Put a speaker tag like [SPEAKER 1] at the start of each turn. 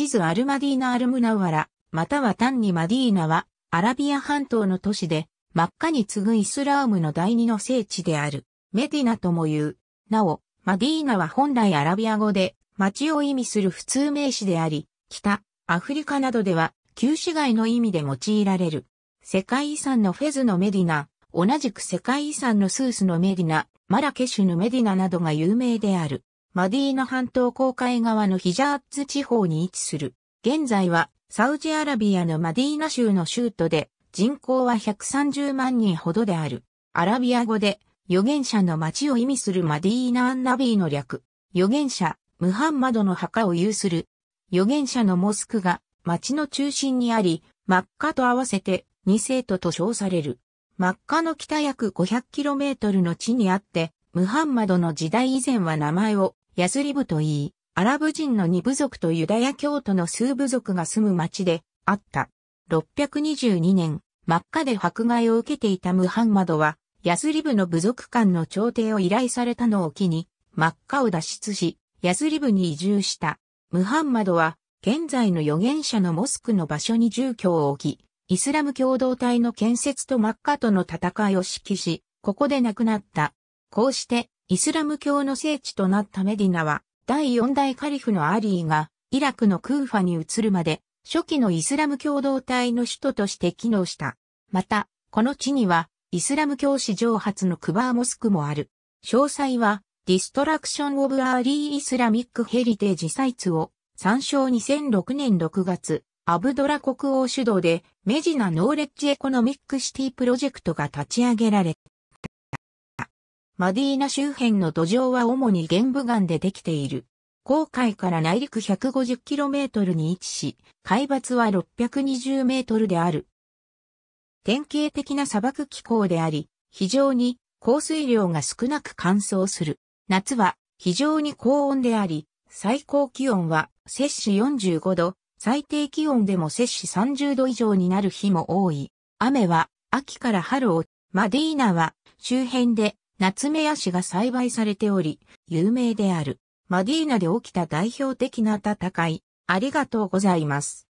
[SPEAKER 1] 地図アルマディーナ・アルムナワラ、または単にマディーナは、アラビア半島の都市で、真っ赤に次ぐイスラームの第二の聖地である、メディナとも言う。なお、マディーナは本来アラビア語で、町を意味する普通名詞であり、北、アフリカなどでは、旧市街の意味で用いられる。世界遺産のフェズのメディナ、同じく世界遺産のスースのメディナ、マラケシュのメディナなどが有名である。マディーナ半島公海側のヒジャーツ地方に位置する。現在はサウジアラビアのマディーナ州の州都で人口は130万人ほどである。アラビア語で預言者の町を意味するマディーナ・アン・ナビーの略。預言者、ムハンマドの墓を有する。預言者のモスクが町の中心にあり、真っ赤と合わせて二世とと称される。真っ赤の北約 500km の地にあって、ムハンマドの時代以前は名前をヤスリブと言い、アラブ人の二部族とユダヤ教徒の数部族が住む町であった。622年、真っ赤で迫害を受けていたムハンマドは、ヤスリブの部族間の調停を依頼されたのを機に、真っ赤を脱出し、ヤスリブに移住した。ムハンマドは、現在の預言者のモスクの場所に住居を置き、イスラム共同体の建設と真っ赤との戦いを指揮し、ここで亡くなった。こうして、イスラム教の聖地となったメディナは、第四代カリフのアリーが、イラクのクーファに移るまで、初期のイスラム共同体の首都として機能した。また、この地には、イスラム教史上初のクバーモスクもある。詳細は、ディストラクション・オブ・アーリー・イスラミック・ヘリテージ・サイツを、参照2006年6月、アブドラ国王主導で、メジナ・ノーレッジ・エコノミック・シティ・プロジェクトが立ち上げられマディーナ周辺の土壌は主に玄武岩でできている。航海から内陸 150km に位置し、海抜は 620m である。典型的な砂漠気候であり、非常に降水量が少なく乾燥する。夏は非常に高温であり、最高気温は摂氏45度、最低気温でも摂氏30度以上になる日も多い。雨は秋から春を、マディーナは周辺でナツメヤシが栽培されており、有名である。マディーナで起きた代表的な戦い、ありがとうございます。